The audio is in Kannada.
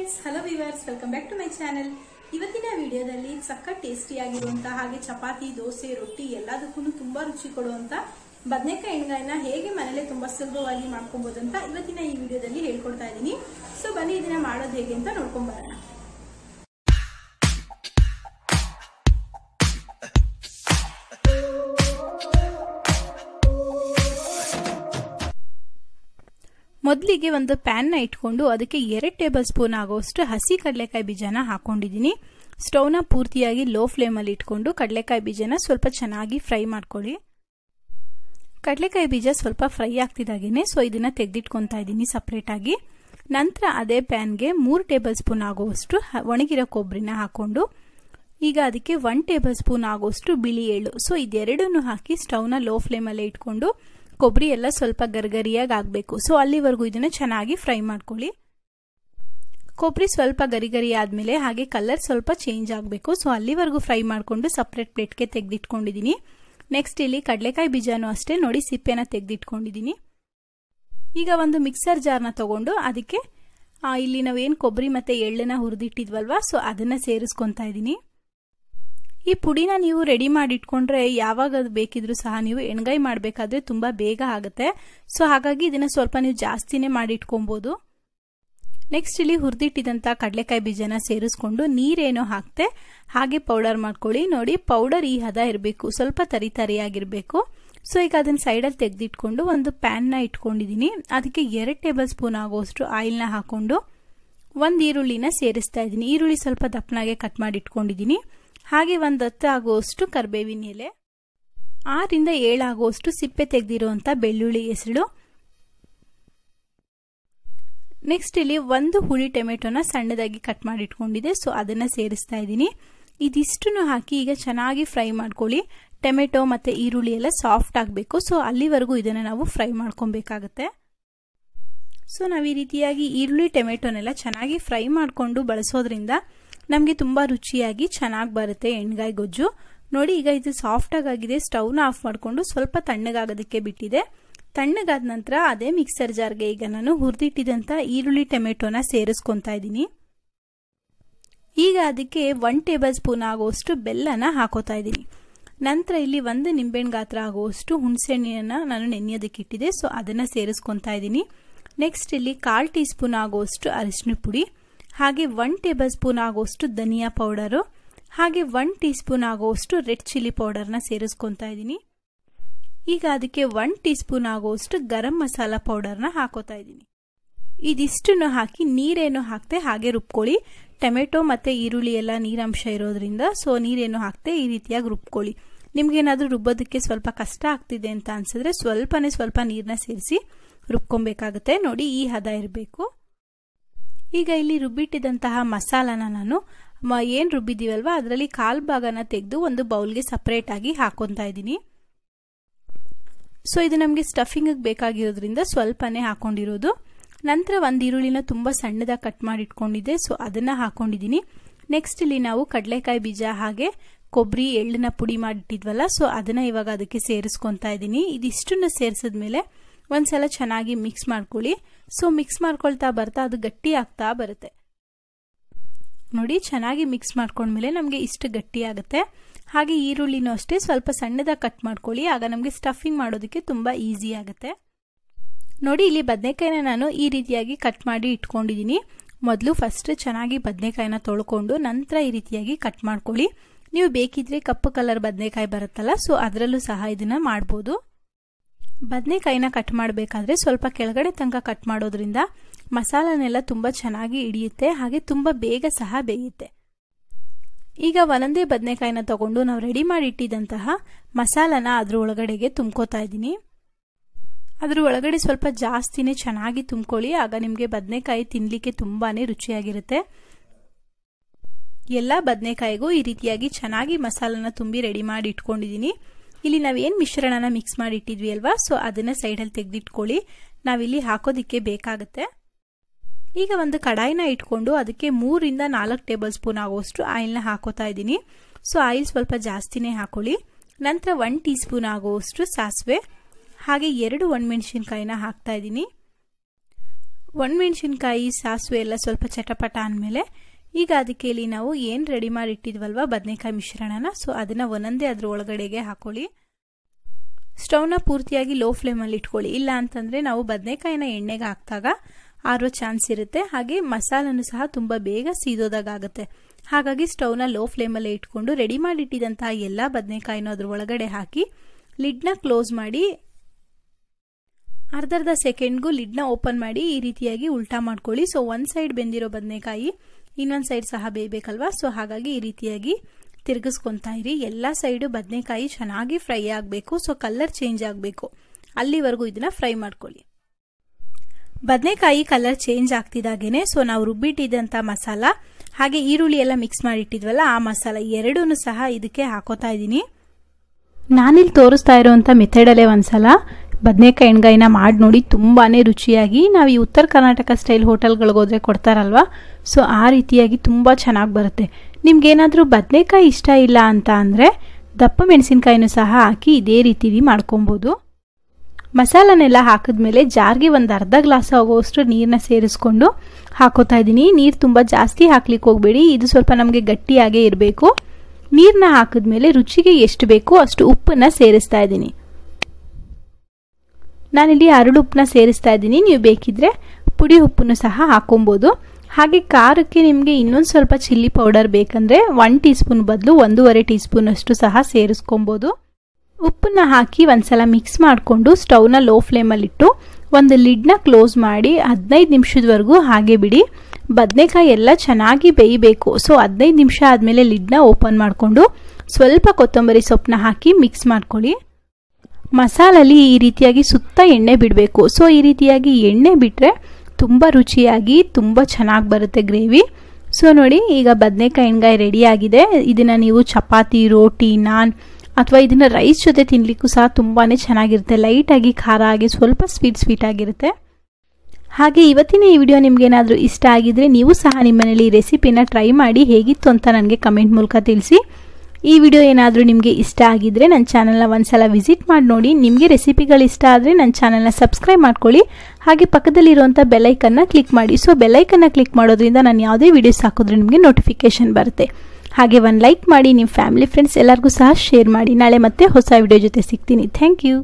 friends hello viewers welcome back to my channel ಇವತ್ತಿನ ವಿಡಿಯೋದಲ್ಲಿ ಸಕ್ಕ ಆಗಿರುವಂತಹ ಹಾಗೆ ಚಪಾತಿ ದೋಸೆ ರೊಟ್ಟಿ ಎಲ್ಲದಕ್ಕೂ ತುಂಬಾ ರುಚಿ ಕೊಡುವಂತ ಬದನೆಕಾಯಿ ಎಣ್ಗಾಯಿನ ಹೇಗೆ ಮನೇಲೆ ತುಂಬಾ ಸುಲಭವಾಗಿ ಮಾಡ್ಕೊಬಹುದು ಅಂತ ಇವತ್ತಿನ ಈ ವಿಡಿಯೋದಲ್ಲಿ ಹೇಳ್ಕೊಡ್ತಾ ಇದ್ದೀನಿ ಸೊ ಬನ್ನಿ ಇದನ್ನ ಮಾಡೋದು ಹೇಗೆ ಅಂತ ನೋಡ್ಕೊಂಡ್ ಬರೋಣ ಮೊದಲಿಗೆ ಒಂದು ಪ್ಯಾನ್ನ ಇಟ್ಕೊಂಡು ಅದಕ್ಕೆ ಎರಡು ಟೇಬಲ್ ಸ್ಪೂನ್ ಆಗುವಷ್ಟು ಹಸಿ ಕಡಲೆಕಾಯಿ ಬೀಜನ ಹಾಕೊಂಡಿದ್ದೀನಿ ಸ್ಟೌವ್ನ ಪೂರ್ತಿಯಾಗಿ ಲೋ ಫ್ಲೇಮಲ್ಲಿ ಇಟ್ಕೊಂಡು ಕಡಲೆಕಾಯಿ ಬೀಜನ ಸ್ವಲ್ಪ ಚೆನ್ನಾಗಿ ಫ್ರೈ ಮಾಡ್ಕೊಳ್ಳಿ ಕಡಲೆಕಾಯಿ ಬೀಜ ಸ್ವಲ್ಪ ಫ್ರೈ ಆಗ್ತಿದ್ದಾಗೇನೆ ಸೊ ಇದನ್ನ ತೆಗೆದಿಟ್ಕೊತಾ ಇದ್ದೀನಿ ಸಪ್ರೇಟಾಗಿ ನಂತರ ಅದೇ ಪ್ಯಾನ್ಗೆ ಮೂರು ಟೇಬಲ್ ಸ್ಪೂನ್ ಆಗುವಷ್ಟು ಒಣಗಿರೋ ಕೊಬ್ಬರಿನ ಹಾಕೊಂಡು ಈಗ ಅದಕ್ಕೆ ಒನ್ ಟೇಬಲ್ ಸ್ಪೂನ್ ಆಗುವಷ್ಟು ಬಿಳಿ ಎಳ್ಳು ಸೊ ಇದೆರಡನ್ನೂ ಹಾಕಿ ಸ್ಟವ್ನ ಲೋ ಫ್ಲೇಮಲ್ಲೇ ಇಟ್ಕೊಂಡು ಕೊಬ್ಬರಿ ಎಲ್ಲ ಸ್ವಲ್ಪ ಗರಿಗರಿಯಾಗಿ ಆಗಬೇಕು ಸೊ ಅಲ್ಲಿವರೆಗೂ ಇದನ್ನು ಚೆನ್ನಾಗಿ ಫ್ರೈ ಮಾಡ್ಕೊಳ್ಳಿ ಕೊಬ್ಬರಿ ಸ್ವಲ್ಪ ಗರಿಗರಿ ಆದಮೇಲೆ ಹಾಗೆ ಕಲರ್ ಸ್ವಲ್ಪ ಚೇಂಜ್ ಆಗಬೇಕು ಸೊ ಅಲ್ಲಿವರೆಗೂ ಫ್ರೈ ಮಾಡಿಕೊಂಡು ಸಪ್ರೇಟ್ ಪ್ಲೇಟ್ಗೆ ತೆಗೆದಿಟ್ಕೊಂಡಿದ್ದೀನಿ ನೆಕ್ಸ್ಟ್ ಇಲ್ಲಿ ಕಡಲೆಕಾಯಿ ಬೀಜನೂ ಅಷ್ಟೇ ನೋಡಿ ಸಿಪ್ಪೆನ ತೆಗೆದಿಟ್ಕೊಂಡಿದ್ದೀನಿ ಈಗ ಒಂದು ಮಿಕ್ಸರ್ ಜಾರ್ನ ತಗೊಂಡು ಅದಕ್ಕೆ ಇಲ್ಲಿ ನಾವೇನು ಕೊಬ್ಬರಿ ಮತ್ತು ಎಳ್ಳನ್ನು ಹುರಿದಿಟ್ಟಿದ್ವಲ್ವಾ ಸೊ ಅದನ್ನು ಸೇರಿಸ್ಕೊತಾ ಇದ್ದೀನಿ ಈ ಪುಡಿನ ನೀವು ರೆಡಿ ಮಾಡಿ ಇಟ್ಕೊಂಡ್ರೆ ಯಾವಾಗ ಅದು ಬೇಕಿದ್ರೂ ಸಹ ನೀವು ಎಣ್ಗಾಯಿ ಮಾಡಬೇಕಾದ್ರೆ ತುಂಬಾ ಬೇಗ ಆಗುತ್ತೆ ಸೊ ಹಾಗಾಗಿ ಇದನ್ನ ಸ್ವಲ್ಪ ನೀವು ಜಾಸ್ತಿನೇ ಮಾಡಿ ನೆಕ್ಸ್ಟ್ ಇಲ್ಲಿ ಹುರಿದಿಟ್ಟಿದಂತ ಕಡಲೆಕಾಯಿ ಬೀಜನ ಸೇರಿಸ್ಕೊಂಡು ನೀರೇನೋ ಹಾಕ್ತೆ ಹಾಗೆ ಪೌಡರ್ ಮಾಡ್ಕೊಳ್ಳಿ ನೋಡಿ ಪೌಡರ್ ಈ ಹದ ಇರಬೇಕು ಸ್ವಲ್ಪ ತರಿ ತರಿಯಾಗಿರ್ಬೇಕು ಸೊ ಈಗ ಅದನ್ನ ಸೈಡಲ್ಲಿ ತೆಗೆದಿಟ್ಕೊಂಡು ಒಂದು ಪ್ಯಾನ್ನ ಇಟ್ಕೊಂಡಿದ್ದೀನಿ ಅದಕ್ಕೆ ಎರಡು ಟೇಬಲ್ ಸ್ಪೂನ್ ಆಗೋಷ್ಟು ಆಯಿಲ್ನ ಹಾಕೊಂಡು ಒಂದು ಈರುಳ್ಳಿನ ಸೇರಿಸ್ತಾ ಇದ್ದೀನಿ ಈರುಳ್ಳಿ ಸ್ವಲ್ಪ ದಪ್ಪನಾಗೆ ಕಟ್ ಮಾಡಿ ಇಟ್ಕೊಂಡಿದ್ದೀನಿ ಹಾಗೆ ಒಂದು ಹತ್ತು ಆಗುವಷ್ಟು ಕರ್ಬೇವಿನ ಎಲೆ ಆರಿಂದ ಏಳಾಗುವಷ್ಟು ಸಿಪ್ಪೆ ತೆಗೆದಿರುವಂಥ ಬೆಳ್ಳುಳ್ಳಿ ಹೆಸರು ನೆಕ್ಸ್ಟ್ ಇಲ್ಲಿ ಒಂದು ಹುಳಿ ಟೊಮೆಟೊನ ಸಣ್ಣದಾಗಿ ಕಟ್ ಮಾಡಿ ಇಟ್ಕೊಂಡಿದೆ ಸೊ ಅದನ್ನ ಸೇರಿಸ್ತಾ ಇದ್ದೀನಿ ಇದಿಷ್ಟನ್ನು ಹಾಕಿ ಈಗ ಚೆನ್ನಾಗಿ ಫ್ರೈ ಮಾಡ್ಕೊಳ್ಳಿ ಟೊಮೆಟೊ ಮತ್ತೆ ಈರುಳ್ಳಿ ಎಲ್ಲ ಸಾಫ್ಟ್ ಆಗಬೇಕು ಸೊ ಅಲ್ಲಿವರೆಗೂ ಇದನ್ನ ನಾವು ಫ್ರೈ ಮಾಡ್ಕೊಬೇಕಾಗತ್ತೆ ಸೊ ನಾವು ಈ ರೀತಿಯಾಗಿ ಈರುಳ್ಳಿ ಟೊಮೆಟೊನೆಲ್ಲ ಚೆನ್ನಾಗಿ ಫ್ರೈ ಮಾಡಿಕೊಂಡು ಬಳಸೋದ್ರಿಂದ ನಮಗೆ ತುಂಬ ರುಚಿಯಾಗಿ ಚೆನ್ನಾಗಿ ಬರುತ್ತೆ ಎಣ್ಗಾಯಿ ಗೊಜ್ಜು ನೋಡಿ ಈಗ ಇದು ಸಾಫ್ಟ್ ಆಗಿದೆ ಸ್ಟವ್ನ ಆಫ್ ಮಾಡಿಕೊಂಡು ಸ್ವಲ್ಪ ತಣ್ಣಗಾಗೋದಕ್ಕೆ ಬಿಟ್ಟಿದೆ ತಣ್ಣಗಾದ ನಂತರ ಅದೇ ಮಿಕ್ಸರ್ ಜಾರ್ಗೆ ಈಗ ನಾನು ಹುರಿದಿಟ್ಟಿದಂಥ ಈರುಳ್ಳಿ ಟೊಮೆಟೊನ ಸೇರಿಸ್ಕೊತಾ ಇದ್ದೀನಿ ಈಗ ಅದಕ್ಕೆ ಒನ್ ಟೇಬಲ್ ಸ್ಪೂನ್ ಆಗುವಷ್ಟು ಬೆಲ್ಲನ ಹಾಕೋತಾ ಇದ್ದೀನಿ ನಂತರ ಇಲ್ಲಿ ಒಂದು ನಿಂಬೆಹಣ್ಣು ಗಾತ್ರ ಆಗುವಷ್ಟು ಹುಣಸೆಹಣ್ಣಿನ ನಾನು ನೆನೆಯೋದಕ್ಕೆ ಇಟ್ಟಿದೆ ಸೊ ಅದನ್ನು ಸೇರಿಸ್ಕೊತಾ ಇದ್ದೀನಿ ನೆಕ್ಸ್ಟ್ ಇಲ್ಲಿ ಕಾಲು ಟೀ ಸ್ಪೂನ್ ಆಗುವಷ್ಟು ಅರಿಶಿನ ಪುಡಿ ಹಾಗೆ ಒನ್ ಟೇಬಲ್ ಸ್ಪೂನ್ ಆಗೋಷ್ಟು ಧನಿಯಾ ಪೌಡರು ಹಾಗೆ ಒನ್ ಟೀ ಸ್ಪೂನ್ ಆಗೋಷ್ಟು ರೆಡ್ ಚಿಲ್ಲಿ ಪೌಡರ್ನ ಸೇರಿಸ್ಕೊತಾ ಇದ್ದೀನಿ ಈಗ ಅದಕ್ಕೆ ಒನ್ ಟೀ ಸ್ಪೂನ್ ಆಗೋಷ್ಟು ಗರಂ ಮಸಾಲ ಪೌಡರ್ನ ಹಾಕೋತಾ ಇದ್ದೀನಿ ಇದಿಷ್ಟನ್ನು ಹಾಕಿ ನೀರೇನು ಹಾಕ್ತೆ ಹಾಗೆ ರುಬ್ಕೊಳ್ಳಿ ಟೊಮೆಟೊ ಮತ್ತು ಈರುಳ್ಳಿ ಎಲ್ಲ ನೀರಾಂಶ ಇರೋದ್ರಿಂದ ಸೊ ನೀರೇನು ಹಾಕ್ತೆ ಈ ರೀತಿಯಾಗಿ ರುಬ್ಕೊಳ್ಳಿ ನಿಮ್ಗೇನಾದರೂ ರುಬ್ಬೋದಕ್ಕೆ ಸ್ವಲ್ಪ ಕಷ್ಟ ಆಗ್ತಿದೆ ಅಂತ ಅನ್ಸಿದ್ರೆ ಸ್ವಲ್ಪನೇ ಸ್ವಲ್ಪ ನೀರನ್ನ ಸೇರಿಸಿ ರುಬ್ಕೊಬೇಕಾಗುತ್ತೆ ನೋಡಿ ಈ ಹದ ಇರಬೇಕು ಈಗ ಇಲ್ಲಿ ರುಬ್ಬಿಟ್ಟಿದ್ದಂತಹ ಮಸಾಲಾನ ನಾನು ಏನು ರುಬ್ಬಿದ್ದೀವಲ್ವ ಅದರಲ್ಲಿ ಕಾಲು ಭಾಗನ ತೆಗೆದು ಒಂದು ಬೌಲ್ಗೆ ಸಪ್ರೇಟಾಗಿ ಹಾಕೊತಾ ಇದ್ದೀನಿ ಸೊ ಇದು ನಮಗೆ ಸ್ಟಫಿಂಗಿಗೆ ಬೇಕಾಗಿರೋದ್ರಿಂದ ಸ್ವಲ್ಪನೇ ಹಾಕೊಂಡಿರೋದು ನಂತರ ಒಂದು ಈರುಳ್ಳಿನ ತುಂಬ ಸಣ್ಣದಾಗಿ ಕಟ್ ಮಾಡಿಟ್ಕೊಂಡಿದ್ದೆ ಸೊ ಅದನ್ನು ಹಾಕೊಂಡಿದ್ದೀನಿ ನೆಕ್ಸ್ಟ್ ಇಲ್ಲಿ ನಾವು ಕಡಲೆಕಾಯಿ ಬೀಜ ಹಾಗೆ ಕೊಬ್ಬರಿ ಎಳ್ಳನ್ನ ಪುಡಿ ಮಾಡಿಟ್ಟಿದ್ವಲ್ಲ ಸೊ ಅದನ್ನು ಇವಾಗ ಅದಕ್ಕೆ ಸೇರಿಸ್ಕೊತಾ ಇದ್ದೀನಿ ಇದಿಷ್ಟನ್ನು ಸೇರಿಸಿದ್ಮೇಲೆ ಒಂದ್ಸಲ ಚೆನ್ನಾಗಿ ಮಿಕ್ಸ್ ಮಾಡ್ಕೊಳ್ಳಿ ಸೊ ಮಿಕ್ಸ್ ಮಾಡ್ಕೊಳ್ತಾ ಬರ್ತಾ ಅದು ಗಟ್ಟಿ ಆಗ್ತಾ ಬರುತ್ತೆ ನೋಡಿ ಚೆನ್ನಾಗಿ ಮಿಕ್ಸ್ ಮಾಡ್ಕೊಂಡ್ಮೇಲೆ ನಮಗೆ ಇಷ್ಟು ಗಟ್ಟಿ ಆಗುತ್ತೆ ಹಾಗೆ ಈರುಳ್ಳಿನೂ ಅಷ್ಟೇ ಸ್ವಲ್ಪ ಸಣ್ಣದಾಗಿ ಕಟ್ ಮಾಡ್ಕೊಳ್ಳಿ ಆಗ ನಮಗೆ ಸ್ಟಫಿಂಗ್ ಮಾಡೋದಕ್ಕೆ ತುಂಬ ಈಸಿ ಆಗುತ್ತೆ ನೋಡಿ ಇಲ್ಲಿ ಬದನೆಕಾಯಿನ ನಾನು ಈ ರೀತಿಯಾಗಿ ಕಟ್ ಮಾಡಿ ಇಟ್ಕೊಂಡಿದ್ದೀನಿ ಮೊದಲು ಫಸ್ಟ್ ಚೆನ್ನಾಗಿ ಬದನೆಕಾಯಿನ ತೊಳ್ಕೊಂಡು ನಂತರ ಈ ರೀತಿಯಾಗಿ ಕಟ್ ಮಾಡ್ಕೊಳ್ಳಿ ನೀವು ಬೇಕಿದ್ರೆ ಕಪ್ಪು ಕಲರ್ ಬದನೆಕಾಯಿ ಬರುತ್ತಲ್ಲ ಸೊ ಅದರಲ್ಲೂ ಸಹ ಇದನ್ನ ಮಾಡ್ಬೋದು ಬದನೆಕಾಯಿನ ಕಟ್ ಮಾಡಬೇಕಾದ್ರೆ ಸ್ವಲ್ಪ ಕೆಳಗಡೆ ತನಕ ಕಟ್ ಮಾಡೋದ್ರಿಂದ ಮಸಾಲನೆಲ್ಲ ತುಂಬ ಚೆನ್ನಾಗಿ ಹಿಡಿಯುತ್ತೆ ಹಾಗೆ ತುಂಬ ಬೇಗ ಸಹ ಬೇಯುತ್ತೆ ಈಗ ಒಂದೊಂದೇ ಬದನೆಕಾಯಿನ ತಗೊಂಡು ನಾವು ರೆಡಿ ಮಾಡಿಟ್ಟಿದ್ದಂತಹ ಮಸಾಲನ ಅದ್ರ ಒಳಗಡೆಗೆ ತುಂಬ್ಕೋತಾ ಇದ್ದೀನಿ ಅದ್ರ ಒಳಗಡೆ ಸ್ವಲ್ಪ ಜಾಸ್ತಿನೇ ಚೆನ್ನಾಗಿ ತುಂಬ್ಕೊಳ್ಳಿ ಆಗ ನಿಮಗೆ ಬದನೆಕಾಯಿ ತಿನ್ನಲಿಕ್ಕೆ ತುಂಬಾ ರುಚಿಯಾಗಿರುತ್ತೆ ಎಲ್ಲ ಬದನೆಕಾಯಿಗೂ ಈ ರೀತಿಯಾಗಿ ಚೆನ್ನಾಗಿ ಮಸಾಲನ ತುಂಬಿ ರೆಡಿ ಮಾಡಿ ಇಟ್ಕೊಂಡಿದ್ದೀನಿ ಇಲ್ಲಿ ಏನು ಮಿಶ್ರಣನ ಮಿಕ್ಸ್ ಮಾಡಿ ಇಟ್ಟಿದ್ವಿ ಅಲ್ವಾ ಸೊ ಅದನ್ನ ಸೈಡಲ್ಲಿ ತೆಗೆದಿಟ್ಕೊಳ್ಳಿ ನಾವಿಲ್ಲಿ ಹಾಕೋದಿಕ್ಕೆ ಬೇಕಾಗುತ್ತೆ ಈಗ ಒಂದು ಕಡಾಯಿನ ಇಟ್ಕೊಂಡು ಅದಕ್ಕೆ ಮೂರಿಂದ ನಾಲ್ಕು ಟೇಬಲ್ ಸ್ಪೂನ್ ಆಗುವಷ್ಟು ಆಯಿಲ್ನ ಹಾಕೋತಾ ಇದ್ದೀನಿ ಸೊ ಆಯಿಲ್ ಸ್ವಲ್ಪ ಜಾಸ್ತಿನೇ ಹಾಕೊಳ್ಳಿ ನಂತರ ಒನ್ ಟೀ ಸ್ಪೂನ್ ಆಗುವಷ್ಟು ಸಾಸಿವೆ ಹಾಗೆ ಎರಡು ಮೆಣಸಿನ್ಕಾಯಿನ ಹಾಕ್ತಾ ಇದ್ದೀನಿ ಒಣಮೆಣ್ಸಿನ್ಕಾಯಿ ಸಾಸಿವೆ ಎಲ್ಲ ಸ್ವಲ್ಪ ಚಟಪಟ ಅಂದಮೇಲೆ ಈಗ ಅದಕ್ಕೆ ಇಲ್ಲಿ ನಾವು ಏನು ರೆಡಿ ಮಾಡಿ ಇಟ್ಟಿದ್ವಲ್ವ ಬದನೆಕಾಯಿ ಮಿಶ್ರಣನ ಸೊ ಅದನ್ನು ಒಂದೊಂದೇ ಅದ್ರ ಒಳಗಡೆಗೆ ಹಾಕೊಳ್ಳಿ ಸ್ಟೌವ್ನ ಪೂರ್ತಿಯಾಗಿ ಲೋ ಫ್ಲೇಮಲ್ಲಿ ಇಟ್ಕೊಳ್ಳಿ ಇಲ್ಲ ಅಂತಂದರೆ ನಾವು ಬದನೆಕಾಯಿನ ಎಣ್ಣೆಗೆ ಹಾಕಿದಾಗ ಆರೋ ಚಾನ್ಸ್ ಇರುತ್ತೆ ಹಾಗೆ ಮಸಾಲನೂ ಸಹ ತುಂಬ ಬೇಗ ಸೀದೋದಾಗುತ್ತೆ ಹಾಗಾಗಿ ಸ್ಟವ್ನ ಲೋ ಫ್ಲೇಮಲ್ಲೇ ಇಟ್ಕೊಂಡು ರೆಡಿ ಮಾಡಿಟ್ಟಿದಂತಹ ಎಲ್ಲ ಬದನೆಕಾಯಿನೂ ಅದ್ರ ಒಳಗಡೆ ಹಾಕಿ ಲಿಡ್ನ ಕ್ಲೋಸ್ ಮಾಡಿ ಅರ್ಧರ್ಧ ಸೆಕೆಂಡ್ಗೂ ಲಿಡ್ನ ಓಪನ್ ಮಾಡಿ ಈ ರೀತಿಯಾಗಿ ಉಲ್ಟಾ ಮಾಡ್ಕೊಳ್ಳಿ ಸೊ ಒಂದು ಸೈಡ್ ಬೆಂದಿರೋ ಬದನೆಕಾಯಿ ಇನ್ನೊಂದು ಸೈಡ್ ಸಹ ಬೇಯಬೇಕಲ್ವಾ ಸೊ ಹಾಗಾಗಿ ಈ ರೀತಿಯಾಗಿ ತಿರುಗಿಸ್ಕೊತಾ ಇರಿ ಎಲ್ಲ ಸೈಡು ಬದನೆಕಾಯಿ ಚೆನ್ನಾಗಿ ಫ್ರೈ ಆಗಬೇಕು ಸೊ ಕಲರ್ ಚೇಂಜ್ ಆಗಬೇಕು ಅಲ್ಲಿವರೆಗೂ ಇದನ್ನ ಫ್ರೈ ಮಾಡ್ಕೊಳ್ಳಿ ಬದನೆಕಾಯಿ ಕಲರ್ ಚೇಂಜ್ ಆಗ್ತಿದಾಗೇನೆ ಸೊ ನಾವು ರುಬ್ಬಿಟ್ಟಿದ್ದಂಥ ಮಸಾಲ ಹಾಗೆ ಈರುಳ್ಳಿ ಎಲ್ಲ ಮಿಕ್ಸ್ ಮಾಡಿಟ್ಟಿದ್ವಲ್ಲ ಆ ಮಸಾಲ ಎರಡೂ ಸಹ ಇದಕ್ಕೆ ಹಾಕೋತಾ ಇದ್ದೀನಿ ನಾನಿಲ್ಲಿ ತೋರಿಸ್ತಾ ಇರುವಂಥ ಮೆಥಡಲ್ಲೇ ಒಂದ್ಸಲ ಬದನೆಕಾಯಿ ಎಣ್ಗಾಯಿನ ಮಾಡಿ ನೋಡಿ ತುಂಬಾ ರುಚಿಯಾಗಿ ನಾವು ಈ ಉತ್ತರ ಕರ್ನಾಟಕ ಸ್ಟೈಲ್ ಹೋಟೆಲ್ಗಳಿಗೆ ಹೋದರೆ ಕೊಡ್ತಾರಲ್ವ ಸೊ ಆ ರೀತಿಯಾಗಿ ತುಂಬ ಚೆನ್ನಾಗಿ ಬರುತ್ತೆ ನಿಮ್ಗೇನಾದರೂ ಬದನೆಕಾಯಿ ಇಷ್ಟ ಇಲ್ಲ ಅಂತ ಅಂದರೆ ದಪ್ಪ ಮೆಣಸಿನ್ಕಾಯಿನೂ ಸಹ ಹಾಕಿ ಇದೇ ರೀತಿಲಿ ಮಾಡ್ಕೊಬೋದು ಮಸಾಲನೆಲ್ಲ ಹಾಕಿದ್ಮೇಲೆ ಜಾರ್ಗೆ ಒಂದು ಅರ್ಧ ಗ್ಲಾಸ್ ಆಗುವಷ್ಟು ನೀರನ್ನ ಸೇರಿಸ್ಕೊಂಡು ಹಾಕೋತಾ ಇದ್ದೀನಿ ನೀರು ತುಂಬ ಜಾಸ್ತಿ ಹಾಕ್ಲಿಕ್ಕೆ ಹೋಗಬೇಡಿ ಇದು ಸ್ವಲ್ಪ ನಮಗೆ ಗಟ್ಟಿಯಾಗೇ ಇರಬೇಕು ನೀರನ್ನ ಹಾಕಿದ್ಮೇಲೆ ರುಚಿಗೆ ಎಷ್ಟು ಬೇಕೋ ಅಷ್ಟು ಉಪ್ಪನ್ನು ಸೇರಿಸ್ತಾ ಇದ್ದೀನಿ ನಾನಿಲ್ಲಿ ಅರಳು ಉಪ್ಪನ್ನ ಸೇರಿಸ್ತಾ ಇದ್ದೀನಿ ನೀವು ಬೇಕಿದ್ರೆ ಪುಡಿ ಉಪ್ಪನ್ನು ಸಹ ಹಾಕೊಬೋದು ಹಾಗೆ ಖಾರಕ್ಕೆ ನಿಮಗೆ ಇನ್ನೊಂದು ಸ್ವಲ್ಪ ಚಿಲ್ಲಿ ಪೌಡರ್ ಬೇಕಂದರೆ ಒನ್ ಟೀ ಸ್ಪೂನ್ ಬದಲು ಒಂದೂವರೆ ಟೀ ಸ್ಪೂನಷ್ಟು ಸಹ ಸೇರಿಸ್ಕೊಬೋದು ಉಪ್ಪನ್ನ ಹಾಕಿ ಒಂದ್ಸಲ ಮಿಕ್ಸ್ ಮಾಡಿಕೊಂಡು ಸ್ಟವ್ನ ಲೋ ಫ್ಲೇಮಲ್ಲಿಟ್ಟು ಒಂದು ಲಿಡ್ನ ಕ್ಲೋಸ್ ಮಾಡಿ ಹದಿನೈದು ನಿಮಿಷದವರೆಗೂ ಹಾಗೆ ಬಿಡಿ ಬದನೆಕಾಯಿ ಎಲ್ಲ ಚೆನ್ನಾಗಿ ಬೇಯಬೇಕು ಸೊ ಹದಿನೈದು ನಿಮಿಷ ಆದಮೇಲೆ ಲಿಡ್ನ ಓಪನ್ ಮಾಡಿಕೊಂಡು ಸ್ವಲ್ಪ ಕೊತ್ತಂಬರಿ ಸೊಪ್ಪನ್ನ ಹಾಕಿ ಮಿಕ್ಸ್ ಮಾಡ್ಕೊಳ್ಳಿ ಮಸಾಲಲ್ಲಿ ಈ ರೀತಿಯಾಗಿ ಸುತ್ತ ಎಣ್ಣೆ ಬಿಡಬೇಕು ಸೊ ಈ ರೀತಿಯಾಗಿ ಎಣ್ಣೆ ಬಿಟ್ಟರೆ ತುಂಬ ರುಚಿಯಾಗಿ ತುಂಬ ಚೆನ್ನಾಗಿ ಬರುತ್ತೆ ಗ್ರೇವಿ ಸೊ ನೋಡಿ ಈಗ ಬದನೆಕಾಯಿ ಎಣ್ಗಾಯಿ ರೆಡಿಯಾಗಿದೆ ಇದನ್ನು ನೀವು ಚಪಾತಿ ರೋಟಿ ನಾನ್ ಅಥವಾ ಇದನ್ನು ರೈಸ್ ಜೊತೆ ತಿನ್ನಲಿಕ್ಕೂ ಸಹ ತುಂಬಾ ಚೆನ್ನಾಗಿರುತ್ತೆ ಲೈಟಾಗಿ ಖಾರ ಆಗಿ ಸ್ವಲ್ಪ ಸ್ವೀಟ್ ಸ್ವೀಟ್ ಆಗಿರುತ್ತೆ ಹಾಗೆ ಇವತ್ತಿನ ಈ ವಿಡಿಯೋ ನಿಮಗೇನಾದರೂ ಇಷ್ಟ ಆಗಿದ್ರೆ ನೀವು ಸಹ ನಿಮ್ಮನೇಲಿ ರೆಸಿಪಿನ ಟ್ರೈ ಮಾಡಿ ಹೇಗಿತ್ತು ಅಂತ ನನಗೆ ಕಮೆಂಟ್ ಮೂಲಕ ತಿಳಿಸಿ ಈ ವಿಡಿಯೋ ಏನಾದರೂ ನಿಮಗೆ ಇಷ್ಟ ಆಗಿದ್ದರೆ ನನ್ನ ಚಾನಲ್ನ ಒಂದು ಸಲ ವಿಸಿಟ್ ಮಾಡಿ ನೋಡಿ ನಿಮಗೆ ರೆಸಿಪಿಗಳು ಇಷ್ಟ ಆದರೆ ನನ್ನ ಚಾನಲ್ನ ಸಬ್ಸ್ಕ್ರೈಬ್ ಮಾಡ್ಕೊಳ್ಳಿ ಹಾಗೆ ಪಕ್ಕದಲ್ಲಿರುವಂಥ ಬೆಲ್ಲೈಕನ್ನ ಕ್ಲಿಕ್ ಮಾಡಿ ಸೊ ಬೆಲ್ಲೈಕನ್ನ ಕ್ಲಿಕ್ ಮಾಡೋದ್ರಿಂದ ನಾನು ಯಾವುದೇ ವೀಡಿಯೋಸ್ ಹಾಕಿದ್ರೆ ನಿಮಗೆ ನೋಟಿಫಿಕೇಷನ್ ಬರುತ್ತೆ ಹಾಗೆ ಒಂದು ಲೈಕ್ ಮಾಡಿ ನಿಮ್ಮ ಫ್ಯಾಮಿಲಿ ಫ್ರೆಂಡ್ಸ್ ಎಲ್ಲರಿಗೂ ಸಹ ಶೇರ್ ಮಾಡಿ ನಾಳೆ ಮತ್ತೆ ಹೊಸ ವಿಡಿಯೋ ಜೊತೆ ಸಿಗ್ತೀನಿ ಥ್ಯಾಂಕ್ ಯು